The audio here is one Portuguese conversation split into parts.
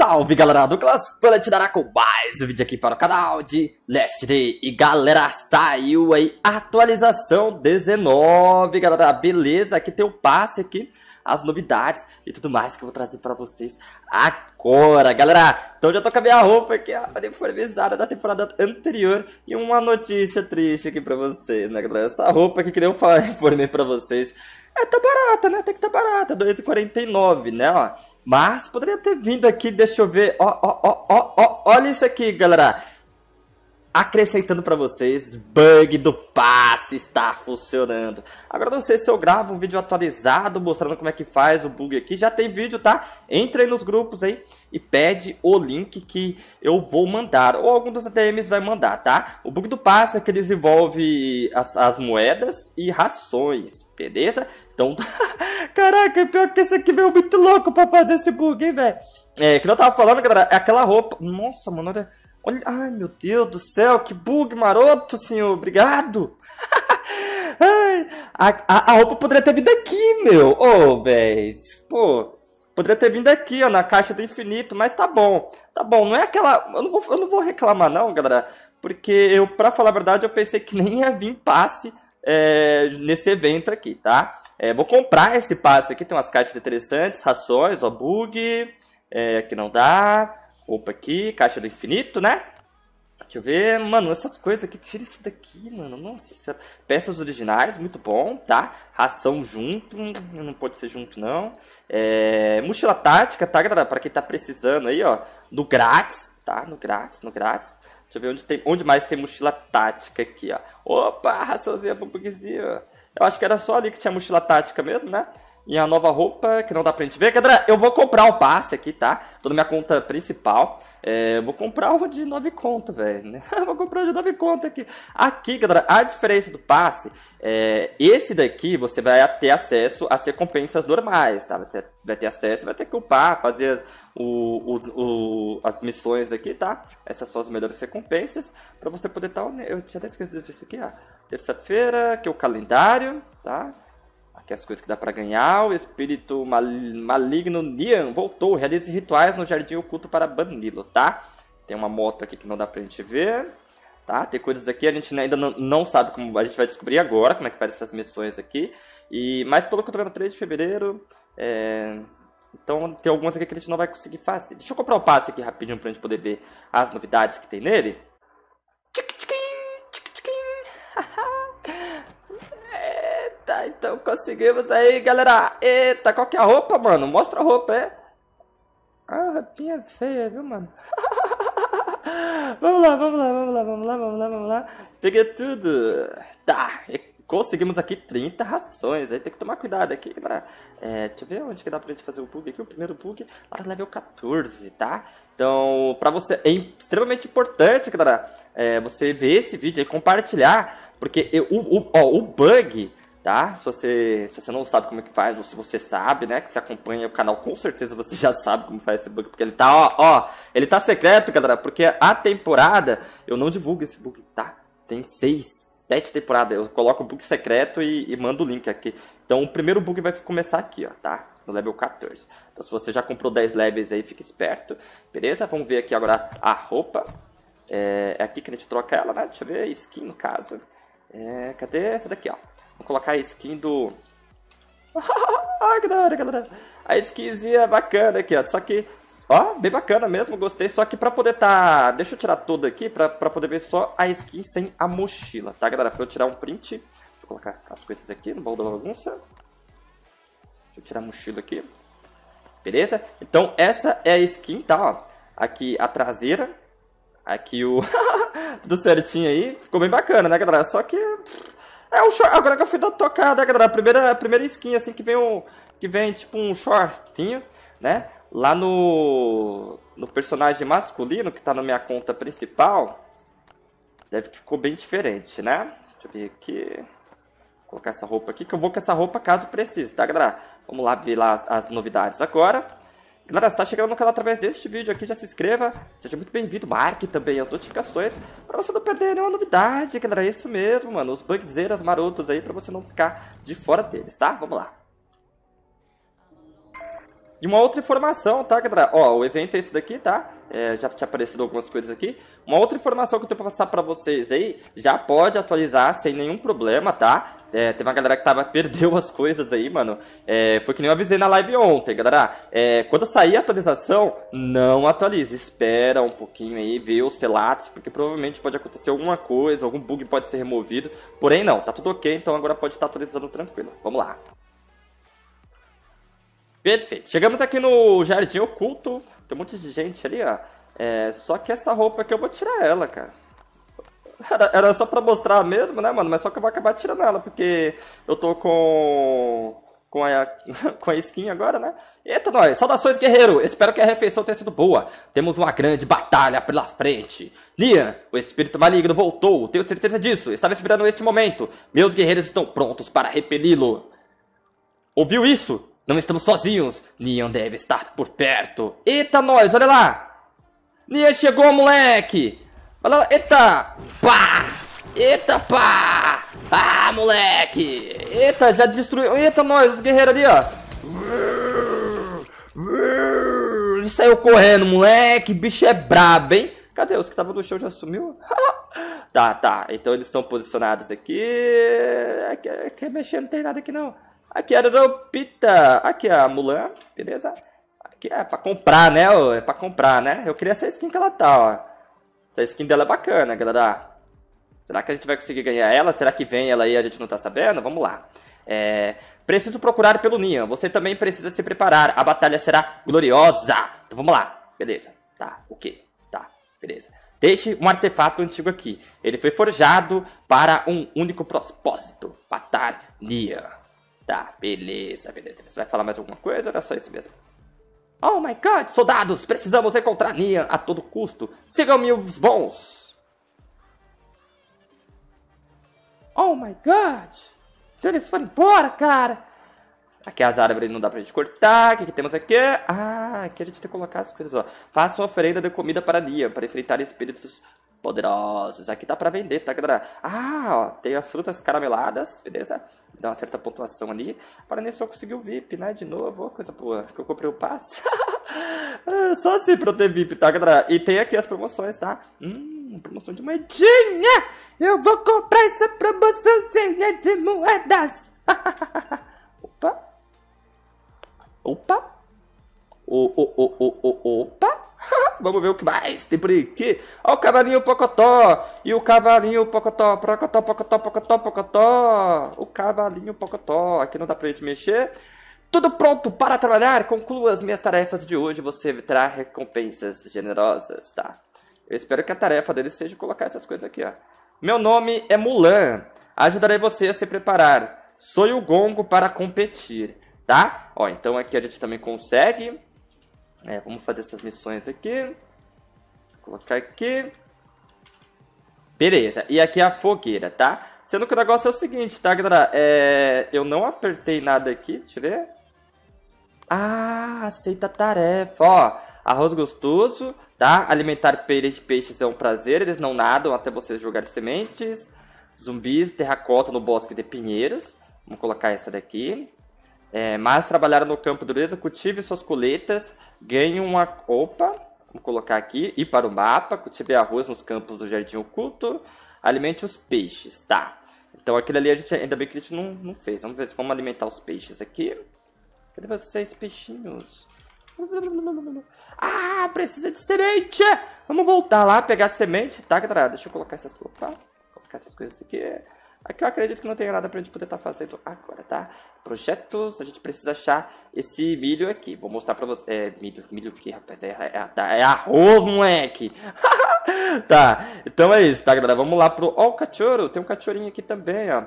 Salve galera do Class Planet dará com mais um vídeo aqui para o canal de Last Day E galera, saiu aí atualização 19 galera, beleza? Aqui tem o passe aqui, as novidades e tudo mais que eu vou trazer para vocês agora Galera, então já tô com a minha roupa aqui, ó, uniformizada da temporada anterior E uma notícia triste aqui para vocês, né galera? Essa roupa aqui que eu informei para vocês É, tá barata, né? Tem que tá barata, 2,49 né, ó mas poderia ter vindo aqui, deixa eu ver. Ó, ó, ó, ó, ó, olha isso aqui, galera. Acrescentando para vocês, bug do passe está funcionando. Agora não sei se eu gravo um vídeo atualizado mostrando como é que faz o bug aqui. Já tem vídeo, tá? Entra aí nos grupos aí e pede o link que eu vou mandar. Ou algum dos ATMs vai mandar, tá? O bug do passe é que eles desenvolve as, as moedas e rações, beleza? Então, tá. caraca, pior que esse aqui veio muito louco pra fazer esse bug, hein, velho? É, que eu tava falando, galera, é aquela roupa. Nossa, mano, olha. olha ai, meu Deus do céu, que bug maroto, senhor. Obrigado. ai, a, a, a, roupa poderia ter vindo aqui, meu. Ô, oh, velho. Pô. Poderia ter vindo aqui, ó, na caixa do infinito, mas tá bom. Tá bom, não é aquela. Eu não vou, eu não vou reclamar, não, galera. Porque eu, pra falar a verdade, eu pensei que nem ia vir passe é, nesse evento aqui, tá? É, vou comprar esse passe aqui, tem umas caixas interessantes, rações, ó, bug, é, que não dá, opa aqui, caixa do infinito, né? Deixa eu ver, mano, essas coisas aqui, tira isso daqui, mano, nossa senhora. Peças originais, muito bom, tá? Ração junto, hum, não pode ser junto não. É, mochila tática, tá, galera? Pra quem tá precisando aí, ó, no grátis, tá? No grátis, no grátis. Deixa eu ver onde, tem, onde mais tem mochila tática aqui, ó. Opa, raçãozinha, bumbuguezinho. Eu acho que era só ali que tinha mochila tática mesmo, né? e a nova roupa que não dá pra gente ver. Galera, eu vou comprar o passe aqui, tá? Tô na minha conta principal. É, eu vou comprar uma de 9 conto, velho. Né? vou comprar de 9 conto aqui. Aqui, galera, a diferença do passe é esse daqui você vai ter acesso às recompensas normais, tá? Você vai ter acesso, vai ter que upar, fazer o, o, o, as missões aqui, tá? Essas são as melhores recompensas pra você poder estar. Tá, eu tinha até esquecido disso aqui, ó. Terça-feira, que é o calendário, tá? que as coisas que dá para ganhar, o espírito mal, maligno Nian voltou, realize rituais no jardim oculto para banilo lo tá? Tem uma moto aqui que não dá pra gente ver, tá? Tem coisas aqui a gente ainda não, não sabe como, a gente vai descobrir agora como é que faz essas missões aqui. E mais pelo que eu tô vendo, 3 de fevereiro, é... Então tem algumas aqui que a gente não vai conseguir fazer. Deixa eu comprar o passe aqui rapidinho pra gente poder ver as novidades que tem nele. tchikin! Tchik tchikin! Haha! então conseguimos aí, galera. Eita, qual que é a roupa, mano? Mostra a roupa, é? Ah, roupinha feia, viu, mano? vamos lá, vamos lá, vamos lá, vamos lá, vamos lá, vamos lá. Peguei tudo. Tá, conseguimos aqui 30 rações. Aí tem que tomar cuidado aqui, galera. É, deixa eu ver onde que dá pra gente fazer o bug aqui. O primeiro bug lá no level 14, tá? Então, pra você, é extremamente importante, galera, é, você ver esse vídeo e compartilhar. Porque eu, o, o, ó, o bug tá? Se você, se você não sabe como é que faz, ou se você sabe, né, que você acompanha o canal, com certeza você já sabe como faz esse bug, porque ele tá, ó, ó, ele tá secreto, galera, porque a temporada, eu não divulgo esse bug, tá? Tem seis, sete temporadas, eu coloco o bug secreto e, e mando o link aqui. Então o primeiro bug vai começar aqui, ó, tá? No level 14. Então se você já comprou 10 levels aí, fica esperto, beleza? Vamos ver aqui agora a roupa. É, é aqui que a gente troca ela, né? Deixa eu ver, skin no caso. É, cadê essa daqui, ó? Vou colocar a skin do... ah, que da hora, A skinzinha bacana aqui, ó. Só que, ó, bem bacana mesmo, gostei. Só que pra poder tá... Deixa eu tirar tudo aqui pra, pra poder ver só a skin sem a mochila, tá, galera? Pra eu tirar um print. Deixa eu colocar as coisas aqui no baú da bagunça. Deixa eu tirar a mochila aqui. Beleza? Então, essa é a skin, tá, ó. Aqui a traseira. Aqui o... Tudo certinho aí. Ficou bem bacana, né, galera? Só que é um short. Agora que eu fui dar tocada, galera. A primeira, a primeira skin, assim, que vem um. Que vem tipo um shortinho, né? Lá no. No personagem masculino, que tá na minha conta principal. Deve que ficou bem diferente, né? Deixa eu ver aqui. Vou colocar essa roupa aqui, que eu vou com essa roupa caso precise, tá, galera? Vamos lá ver lá as, as novidades agora. Galera, se tá chegando no canal através deste vídeo aqui, já se inscreva. Seja muito bem-vindo, marque também as notificações pra você não perder nenhuma novidade, galera. É isso mesmo, mano. Os bugzeiras marotos aí pra você não ficar de fora deles, tá? Vamos lá. E uma outra informação, tá, galera? Ó, o evento é esse daqui, tá? É, já tinha aparecido algumas coisas aqui. Uma outra informação que eu tenho pra passar pra vocês aí, já pode atualizar sem nenhum problema, tá? É, teve uma galera que tava, perdeu as coisas aí, mano. É, foi que nem eu avisei na live ontem, galera. É, quando sair a atualização, não atualize. Espera um pouquinho aí, vê os relatos, porque provavelmente pode acontecer alguma coisa, algum bug pode ser removido. Porém não, tá tudo ok, então agora pode estar atualizando tranquilo. Vamos lá. Perfeito. Chegamos aqui no jardim oculto. Tem um monte de gente ali, ó. É, só que essa roupa aqui eu vou tirar ela, cara. Era, era, só pra mostrar mesmo, né, mano? Mas só que eu vou acabar tirando ela, porque eu tô com. Com a, com a skin agora, né? Eita, nós! Saudações, guerreiro! Espero que a refeição tenha sido boa. Temos uma grande batalha pela frente. Nia, o espírito maligno voltou. Tenho certeza disso. Estava esperando este momento. Meus guerreiros estão prontos para repeli-lo. Ouviu isso? Não estamos sozinhos. Nian deve estar por perto. Eita, nós, olha lá. Nian chegou, moleque. Olha lá, eita. Pá. Eita, pá. Ah, moleque. Eita, já destruiu. Eita, nós, os guerreiros ali, ó. Ele saiu correndo, moleque. Bicho é brabo, hein? Cadê? Os que estavam no chão já sumiu? tá, tá. Então eles estão posicionados aqui. Aqui, é aqui é mexendo não tem nada aqui não. Aqui era é a Pita. Aqui é a Mulan, beleza? Aqui é pra comprar, né? Ó, é pra comprar, né? Eu queria essa skin que ela tá, ó. Essa skin dela é bacana, galera. Será que a gente vai conseguir ganhar ela? Será que vem ela aí e a gente não tá sabendo? Vamos lá. É... Preciso procurar pelo Ninho. Você também precisa se preparar. A batalha será gloriosa. Então vamos lá. Beleza. Tá, O quê? Tá, beleza. Deixe um artefato antigo aqui. Ele foi forjado para um único propósito. Matar Nia. Tá, beleza, beleza. Você vai falar mais alguma coisa? Era só isso mesmo. Oh my god, soldados, precisamos encontrar Nia a todo custo. Sigam-me os bons. Oh my god. Então eles foram embora, cara. Aqui é as árvores não dá pra gente cortar. O que, que temos aqui? Ah, aqui a gente tem que colocar as coisas, ó. Faça uma oferenda de comida para Nia, para enfrentar espíritos poderosos. Aqui dá tá para vender, tá, galera? Ah, ó, tem as frutas carameladas, beleza? Dá uma certa pontuação ali. Para nem só conseguir o VIP, né? De novo, coisa boa. Que eu comprei o passe. só assim pra eu ter VIP, tá, galera? E tem aqui as promoções, tá? Hum, promoção de moedinha! Eu vou comprar essa promoçãozinha de moedas! opa! Opa! O, o, o, o, o, opa! vamos ver o que mais tem por aqui. Ó o cavalinho Pocotó, e o cavalinho Pocotó, Pocotó, Pocotó, Pocotó, Pocotó. O cavalinho Pocotó, aqui não dá pra gente mexer. Tudo pronto para trabalhar? Conclua as minhas tarefas de hoje, você terá recompensas generosas, tá? Eu espero que a tarefa dele seja colocar essas coisas aqui, ó. Meu nome é Mulan, ajudarei você a se preparar. Sou o gongo para competir, tá? Ó, então aqui a gente também consegue é, vamos fazer essas missões aqui. Colocar aqui. Beleza, e aqui é a fogueira, tá? Sendo que o negócio é o seguinte, tá, galera? É... Eu não apertei nada aqui, deixa eu ver. Ah, aceita a tarefa, ó. Arroz gostoso, tá? Alimentar peixe de peixes é um prazer, eles não nadam até você jogar sementes. Zumbis, terracota no bosque de pinheiros. Vamos colocar essa daqui. É, mas trabalharam no campo do executivo e suas colheitas ganham uma opa, vou colocar aqui, e para o mapa, cultive arroz nos campos do jardim oculto, alimente os peixes, tá. Então aquele ali a gente, ainda bem que a gente não, não fez, vamos ver se vamos alimentar os peixes aqui. Cadê vocês, peixinhos? Ah, precisa de semente! Vamos voltar lá, pegar semente, tá, galera? Deixa eu colocar essas, opa, colocar essas coisas aqui. Aqui é eu acredito que não tenha nada pra gente poder estar tá fazendo agora, tá? Projetos, a gente precisa achar esse milho aqui. Vou mostrar pra vocês. É, milho, milho aqui, rapaz? É, é, tá, é arroz, moleque! tá, então é isso, tá, galera? Vamos lá pro... Ó, oh, o cachorro! Tem um cachorrinho aqui também, ó.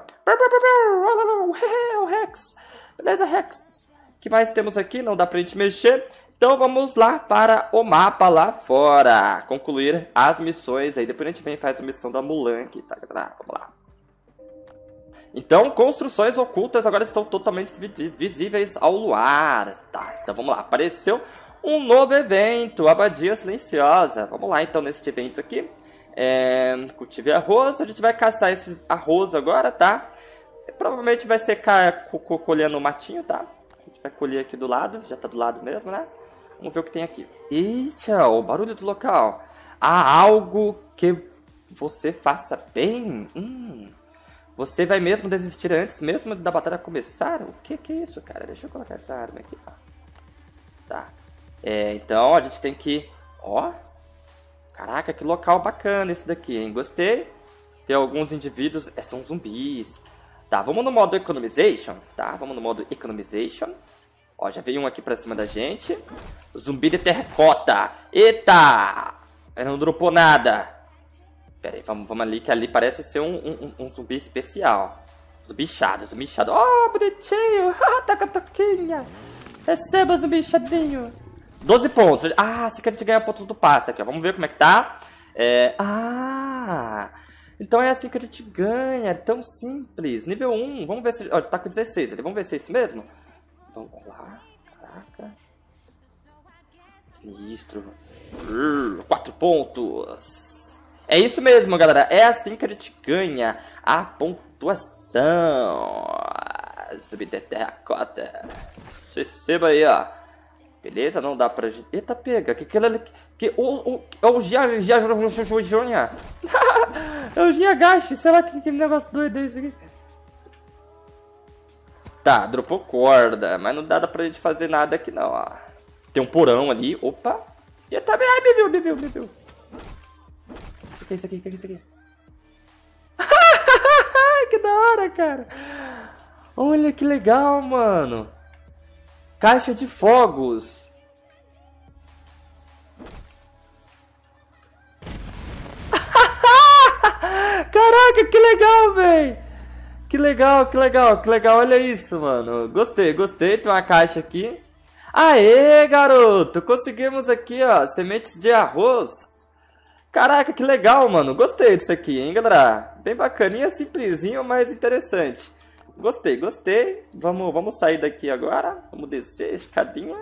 O Rex! Beleza, Rex? que mais temos aqui? Não dá pra gente mexer. Então vamos lá para o mapa lá fora. Concluir as missões aí. Depois a gente vem e faz a missão da Mulan aqui, tá, galera? Vamos lá. Então, construções ocultas agora estão totalmente visíveis ao luar. Tá, então vamos lá. Apareceu um novo evento, Abadia Silenciosa. Vamos lá, então, nesse evento aqui. É, cultive arroz. A gente vai caçar esses arroz agora, tá? Provavelmente vai ser colhendo o matinho, tá? A gente vai colher aqui do lado. Já tá do lado mesmo, né? Vamos ver o que tem aqui. Eita, o barulho do local. Há algo que você faça bem? Hum você vai mesmo desistir antes mesmo da batalha começar? O que que é isso, cara? Deixa eu colocar essa arma aqui. Tá. É, então a gente tem que... Ó. Caraca, que local bacana esse daqui, hein? Gostei. Tem alguns indivíduos... É, são zumbis. Tá, vamos no modo Economization. Tá, vamos no modo Economization. Ó, já veio um aqui pra cima da gente. Zumbi de terracota. Eita! Ele não dropou nada. Pera aí, vamos, vamos ali, que ali parece ser um, um, um zumbi especial. Os bichados, os bichados. Oh, bonitinho! Ah, tá com a toquinha! Receba os bichadinho! 12 pontos. Ah, se que a gente ganha pontos do passe aqui, ó. Vamos ver como é que tá. É... Ah! Então é assim que a gente ganha, é tão simples. Nível 1, vamos ver se... Ó, tá com 16 ali, vamos ver se é isso mesmo? Então, vamos lá, caraca. Sinistro. 4 hum, pontos. É isso mesmo, galera. É assim que a gente ganha a pontuação. Cota, Receba aí, ó. Beleza? Não dá pra... Eita, pega. Que aquilo ali... Que... O... O... É o Gia... É o Giagashi. Sei lá que negócio doido é esse aqui. Tá, dropou corda. Mas não dá pra gente fazer nada aqui, não, ó. Tem um porão ali. Opa. Eita, tá- me viu, me viu, me viu. O que é isso aqui? O que é isso aqui? que da hora, cara! Olha que legal, mano! Caixa de fogos! Caraca, que legal, velho! Que legal, que legal, que legal, olha isso, mano. Gostei, gostei. Tem uma caixa aqui. Aê, garoto! Conseguimos aqui, ó, sementes de arroz. Caraca, que legal, mano. Gostei disso aqui, hein, galera? Bem bacaninha, simplesinho, mas interessante. Gostei, gostei. Vamos, vamos sair daqui agora. Vamos descer escadinha.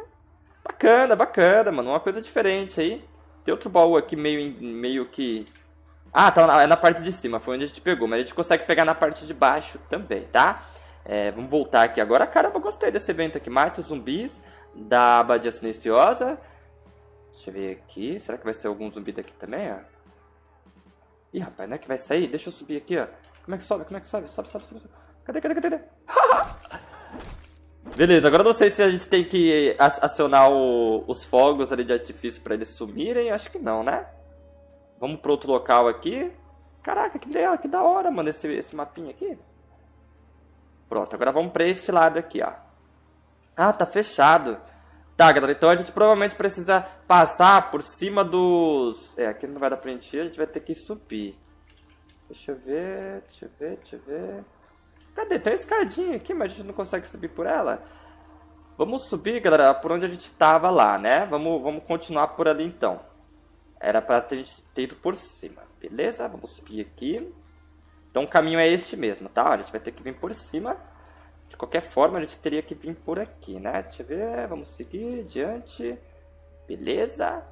Bacana, bacana, mano. Uma coisa diferente aí. Tem outro baú aqui meio, meio que... Ah, tá na, é na parte de cima. Foi onde a gente pegou. Mas a gente consegue pegar na parte de baixo também, tá? É, vamos voltar aqui agora. Caramba, gostei desse evento aqui. Mate os zumbis da Abadia Silenciosa. Deixa eu ver aqui. Será que vai ser algum zumbi daqui também, ó? Ih, rapaz, não é que vai sair? Deixa eu subir aqui, ó. Como é que sobe? Como é que sobe? Sobe, sobe, sobe. sobe. Cadê, cadê, cadê? cadê? Beleza, agora eu não sei se a gente tem que acionar o, os fogos ali de artifício pra eles sumirem. Acho que não, né? Vamos pro outro local aqui. Caraca, que da, que da hora, mano, esse, esse mapinha aqui. Pronto, agora vamos pra esse lado aqui, ó. Ah, tá fechado. Tá, galera, então a gente provavelmente precisa passar por cima dos... É, aqui não vai dar pra gente ir, a gente vai ter que subir. Deixa eu ver, deixa eu ver, deixa eu ver... Cadê? Tem uma escadinha aqui, mas a gente não consegue subir por ela. Vamos subir, galera, por onde a gente tava lá, né? Vamos, vamos continuar por ali, então. Era pra ter, ter ido por cima, beleza? Vamos subir aqui. Então o caminho é este mesmo, tá? A gente vai ter que vir por cima... De qualquer forma, a gente teria que vir por aqui, né? Deixa eu ver, vamos seguir adiante. Beleza.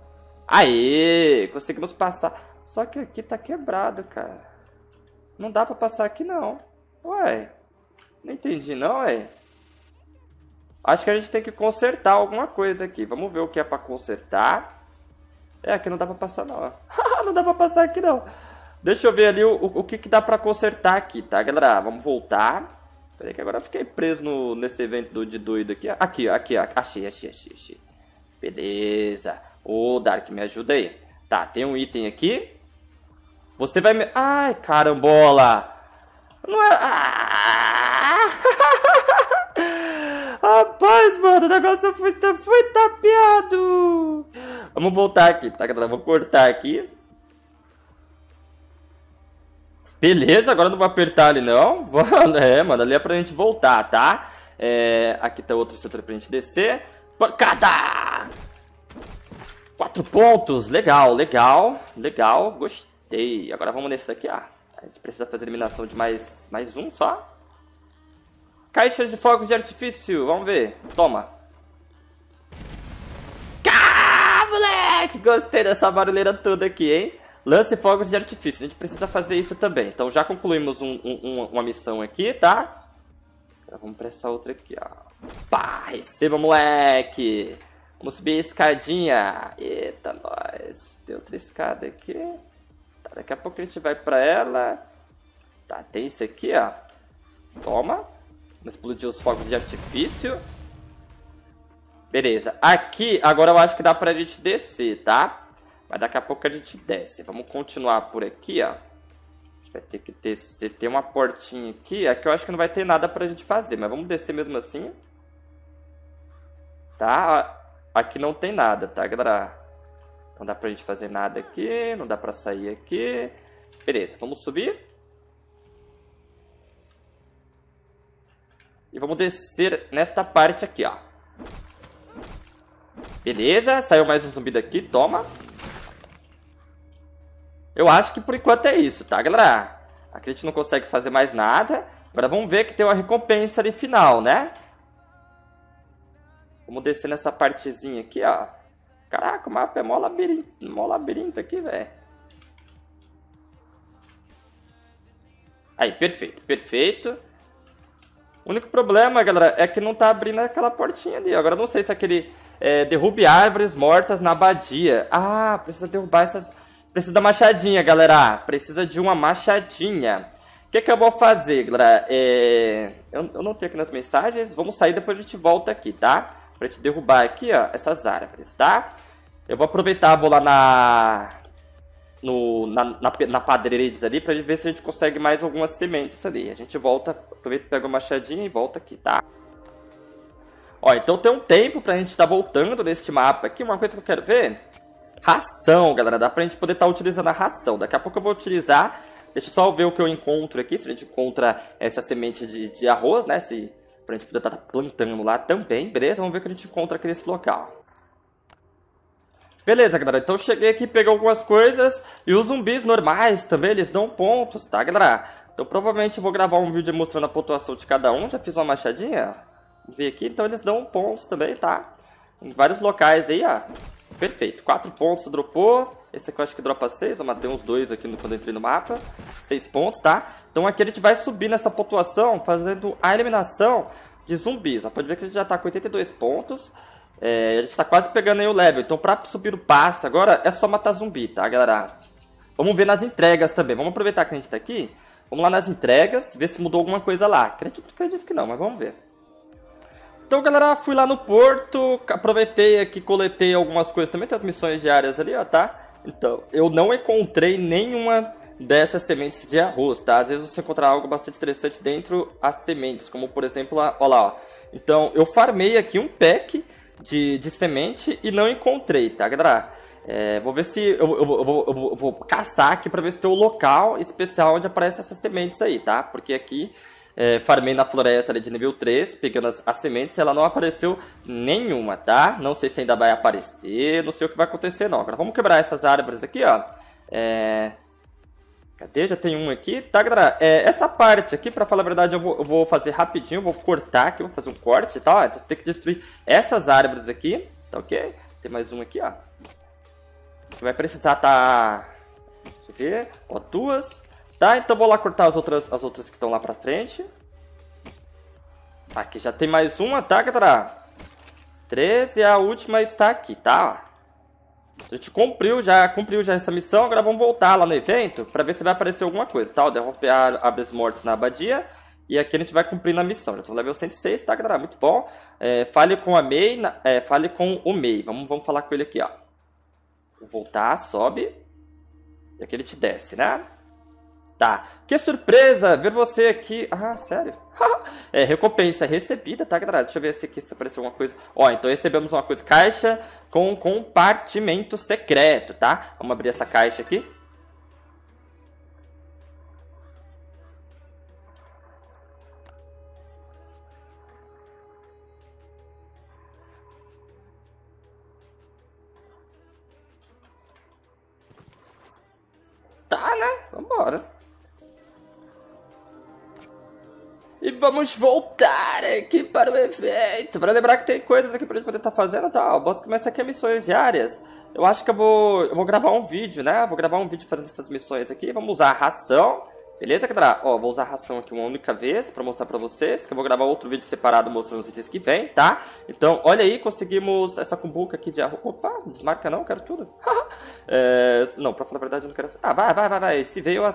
Aê, conseguimos passar. Só que aqui tá quebrado, cara. Não dá pra passar aqui, não. Ué, não entendi não, ué. Acho que a gente tem que consertar alguma coisa aqui. Vamos ver o que é pra consertar. É, aqui não dá pra passar não. não dá pra passar aqui não. Deixa eu ver ali o, o, o que, que dá pra consertar aqui, tá, galera? Vamos voltar. Peraí que agora eu fiquei preso no, nesse evento do, de doido aqui. Aqui, aqui, aqui. Achei, achei, achei, achei. Beleza. Ô, Dark, me ajuda aí. Tá, tem um item aqui. Você vai me... Ai, carambola. Não é... Ah! Rapaz, mano, o negócio foi, foi tapeado. Vamos voltar aqui, tá? Vou cortar aqui. Beleza, agora não vou apertar ali não. É, mano, ali é pra gente voltar, tá? É, aqui tá outro setor pra gente descer. Pancada! Quatro pontos, legal, legal, legal, gostei. Agora vamos nesse daqui, ó. A gente precisa fazer eliminação de mais, mais um só. Caixas de fogos de artifício, vamos ver. Toma. Cá, moleque! Gostei dessa barulheira toda aqui, hein? Lance fogos de artifício. A gente precisa fazer isso também. Então já concluímos um, um, uma missão aqui, tá? Vamos pra essa outra aqui, ó. Pá, receba, moleque! Vamos subir a escadinha. Eita, nós. Tem outra escada aqui. Tá, daqui a pouco a gente vai pra ela. Tá, tem isso aqui, ó. Toma. Vamos explodir os fogos de artifício. Beleza. Aqui, agora eu acho que dá pra gente descer, tá? Mas daqui a pouco a gente desce. Vamos continuar por aqui, ó. A gente vai ter que ter, ter uma portinha aqui. Aqui é eu acho que não vai ter nada pra gente fazer, mas vamos descer mesmo assim. Tá? Aqui não tem nada, tá, galera? Não dá pra gente fazer nada aqui, não dá pra sair aqui. Beleza, vamos subir. E vamos descer nesta parte aqui, ó. Beleza, saiu mais um zumbi daqui, toma. Toma. Eu acho que por enquanto é isso, tá, galera? Aqui a gente não consegue fazer mais nada. Agora vamos ver que tem uma recompensa ali final, né? Vamos descer nessa partezinha aqui, ó. Caraca, o mapa é mó labirinto, mó labirinto aqui, velho. Aí, perfeito, perfeito. O único problema, galera, é que não tá abrindo aquela portinha ali. Agora não sei se aquele... É, derrube árvores mortas na abadia. Ah, precisa derrubar essas Precisa da machadinha, galera. Precisa de uma machadinha. O que, que eu vou fazer, galera? É... Eu, eu, não tenho aqui nas mensagens. Vamos sair, depois a gente volta aqui, tá? Pra gente derrubar aqui, ó, essas árvores, tá? Eu vou aproveitar, vou lá na... No, na, na, na ali pra ver se a gente consegue mais algumas sementes ali. A gente volta, aproveita, pega uma machadinha e volta aqui, tá? Ó, então tem um tempo pra gente estar tá voltando neste mapa aqui. Uma coisa que eu quero ver Ração, galera. Dá pra gente poder estar tá utilizando a ração. Daqui a pouco eu vou utilizar... Deixa eu só ver o que eu encontro aqui. Se a gente encontra essa semente de, de arroz, né? Se, pra gente poder estar tá plantando lá também, beleza? Vamos ver o que a gente encontra aqui nesse local. Beleza, galera, então cheguei aqui, peguei algumas coisas e os zumbis normais também, eles dão pontos, tá, galera? Então provavelmente vou gravar um vídeo mostrando a pontuação de cada um, já fiz uma machadinha, vi aqui, então eles dão pontos também, tá? Em vários locais aí, ó. Perfeito. 4 pontos dropou. Esse aqui eu acho que dropa 6. Eu matei uns 2 aqui no, quando eu entrei no mapa. 6 pontos, tá? Então aqui a gente vai subir nessa pontuação fazendo a eliminação de zumbis. pode ver que a gente já tá com 82 pontos. É, a gente tá quase pegando aí o level. Então pra subir o passe agora é só matar zumbi, tá, galera? Vamos ver nas entregas também. Vamos aproveitar que a gente tá aqui. Vamos lá nas entregas, ver se mudou alguma coisa lá. Acredito, acredito que não, mas vamos ver. Então, galera, fui lá no Porto, aproveitei aqui, coletei algumas coisas. Também tem as missões diárias ali, ó, tá? Então, eu não encontrei nenhuma dessas sementes de arroz, tá? Às vezes você encontra algo bastante interessante dentro as sementes, como por exemplo, ó lá, ó. Então, eu farmei aqui um pack de, de semente e não encontrei, tá, galera? É, vou ver se... Eu, eu, eu, eu, vou, caçar aqui pra ver se tem o um local especial onde aparecem essas sementes aí, tá? Porque aqui é, farmei na floresta ali de nível 3, pegando as, as sementes, ela não apareceu nenhuma, tá? Não sei se ainda vai aparecer, não sei o que vai acontecer não. Agora vamos quebrar essas árvores aqui, ó. É... Cadê? Já tem um aqui. Tá, galera, é, essa parte aqui, pra falar a verdade, eu vou, eu vou fazer rapidinho, vou cortar aqui, vou fazer um corte, tá? Então você tem que destruir essas árvores aqui, tá ok? Tem mais um aqui, ó. Que vai precisar tá... Deixa eu ver. Ó, duas, Tá, então vou lá cortar as outras, as outras que estão lá pra frente. Aqui já tem mais uma, tá, galera? 13 e a última está aqui, tá? A gente cumpriu já, cumpriu já essa missão, agora vamos voltar lá no evento pra ver se vai aparecer alguma coisa, tá? Derrotar abres mortes na abadia. E aqui a gente vai cumprindo a missão. Já tô level 106, tá, galera? Muito bom. É, fale com a Mei, é, fale com o Mei. Vamos, vamos falar com ele aqui, ó. Vou voltar, sobe. E aqui ele te desce, né? Tá. Que surpresa ver você aqui. Ah, sério? é, recompensa recebida, tá, galera? Deixa eu ver se aqui se apareceu alguma coisa. Ó, então recebemos uma coisa. Caixa com compartimento secreto, tá? Vamos abrir essa caixa aqui. Tá, né? Vambora. E vamos voltar aqui para o evento. Para lembrar que tem coisas aqui a gente poder estar tá fazendo e tá? tal. Mas começar aqui é missões diárias. Eu acho que eu vou, eu vou gravar um vídeo, né? Vou gravar um vídeo fazendo essas missões aqui. Vamos usar a ração. Beleza, galera? Ó, vou usar a ração aqui uma única vez pra mostrar pra vocês, que eu vou gravar outro vídeo separado mostrando os itens que vem, tá? Então, olha aí, conseguimos essa cumbuca aqui de arroz. Opa, desmarca não, quero tudo. é, não, pra falar a verdade, eu não quero... Ah, vai, vai, vai, vai, se veio a,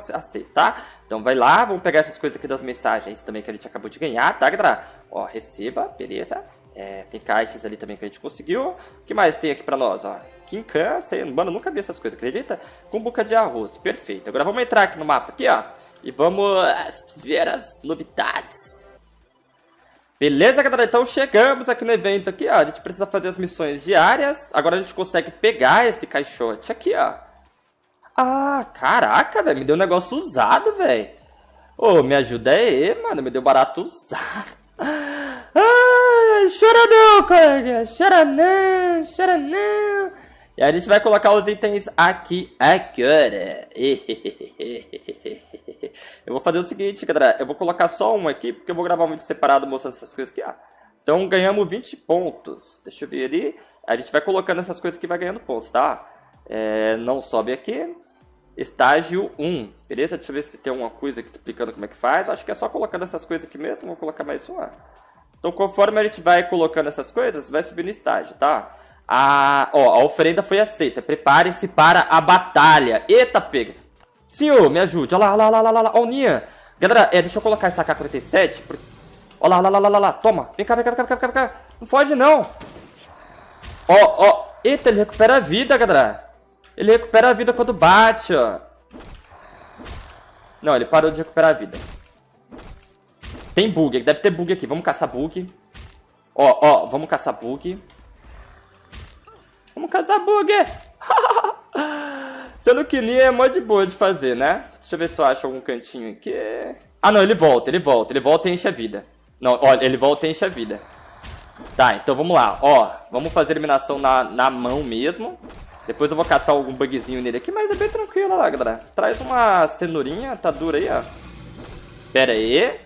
tá? Então vai lá, vamos pegar essas coisas aqui das mensagens também que a gente acabou de ganhar, tá, galera? Ó, receba, beleza? É, tem caixas ali também que a gente conseguiu. O que mais tem aqui pra nós, ó? Kinkan, sei, mano, nunca vi essas coisas, acredita? Cumbuca de arroz, perfeito. Agora vamos entrar aqui no mapa aqui, ó. E vamos ver as novidades. Beleza, galera? Então chegamos aqui no evento aqui, ó. A gente precisa fazer as missões diárias. Agora a gente consegue pegar esse caixote aqui, ó. Ah, caraca, velho. Me deu um negócio usado, velho. Ô, oh, me ajuda aí, mano. Me deu barato usado. Ah, chora não, Choranão, choranão. E aí a gente vai colocar os itens aqui agora. eu vou fazer o seguinte, galera. Eu vou colocar só um aqui, porque eu vou gravar um vídeo separado mostrando essas coisas que há. Ah, então ganhamos 20 pontos. Deixa eu ver ali. A gente vai colocando essas coisas que vai ganhando pontos, tá? É, não sobe aqui. Estágio 1, beleza? Deixa eu ver se tem alguma coisa aqui explicando como é que faz. Acho que é só colocando essas coisas aqui mesmo. Vou colocar mais uma. Então conforme a gente vai colocando essas coisas, vai subindo estágio, tá? A, ó, a oferenda foi aceita. Prepare-se para a batalha. Eita, pega! Senhor, me ajude. Olha lá, olha lá, olha lá, olha lá. Olha o Nian. Galera, é, deixa eu colocar essa AK-47. Olha lá, olha lá, olha lá, lá. Toma. Vem cá, vem cá, vem cá, vem cá, vem cá. Não foge, não. Ó, ó. Eita, ele recupera a vida, galera. Ele recupera a vida quando bate, ó. Não, ele parou de recuperar a vida. Tem bug. Deve ter bug aqui. Vamos caçar bug. Ó, ó. Vamos caçar bug. Vamos caçar bug. Sendo que Nia é mó de boa de fazer, né? Deixa eu ver se eu acho algum cantinho aqui. Ah, não, ele volta, ele volta, ele volta e enche a vida. Não, olha, ele volta e enche a vida. Tá, então vamos lá. Ó, vamos fazer eliminação na, na mão mesmo. Depois eu vou caçar algum bugzinho nele aqui, mas é bem tranquilo lá, galera. Traz uma cenourinha, tá dura aí, ó. Pera aí.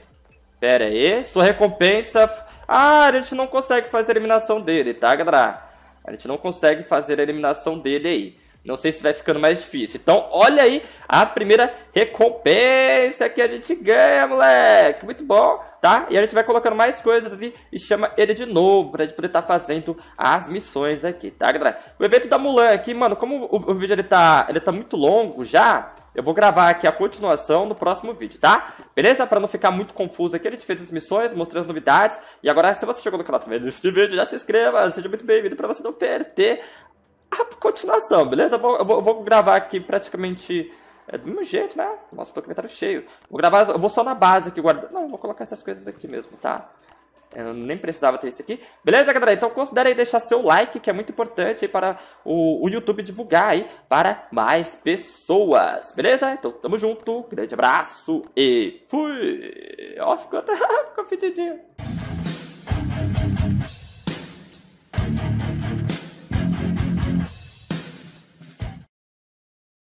Pera aí. Sua recompensa... Ah, a gente não consegue fazer a eliminação dele, tá, galera? A gente não consegue fazer a eliminação dele aí. Não sei se vai ficando mais difícil. Então, olha aí a primeira recompensa que a gente ganha, moleque. Muito bom, tá? E a gente vai colocando mais coisas ali e chama ele de novo pra gente poder estar tá fazendo as missões aqui, tá, galera? O evento da Mulan aqui, mano, como o, o vídeo ele tá, ele tá muito longo já, eu vou gravar aqui a continuação no próximo vídeo, tá? Beleza? Pra não ficar muito confuso aqui, a gente fez as missões, mostrou as novidades. E agora, se você chegou no canal também, deste vídeo, já se inscreva. Seja muito bem-vindo pra você não perder a ah, continuação, beleza? Eu vou, eu vou, gravar aqui praticamente é, do mesmo jeito, né? Nossa, documentário cheio. Vou gravar, eu vou só na base aqui guardar. Não, vou colocar essas coisas aqui mesmo, tá? Eu nem precisava ter isso aqui. Beleza, galera? Então considere aí deixar seu like, que é muito importante para o, o YouTube divulgar aí para mais pessoas. Beleza? Então tamo junto, grande abraço e fui! Ó, ficou até ficou fedidinho.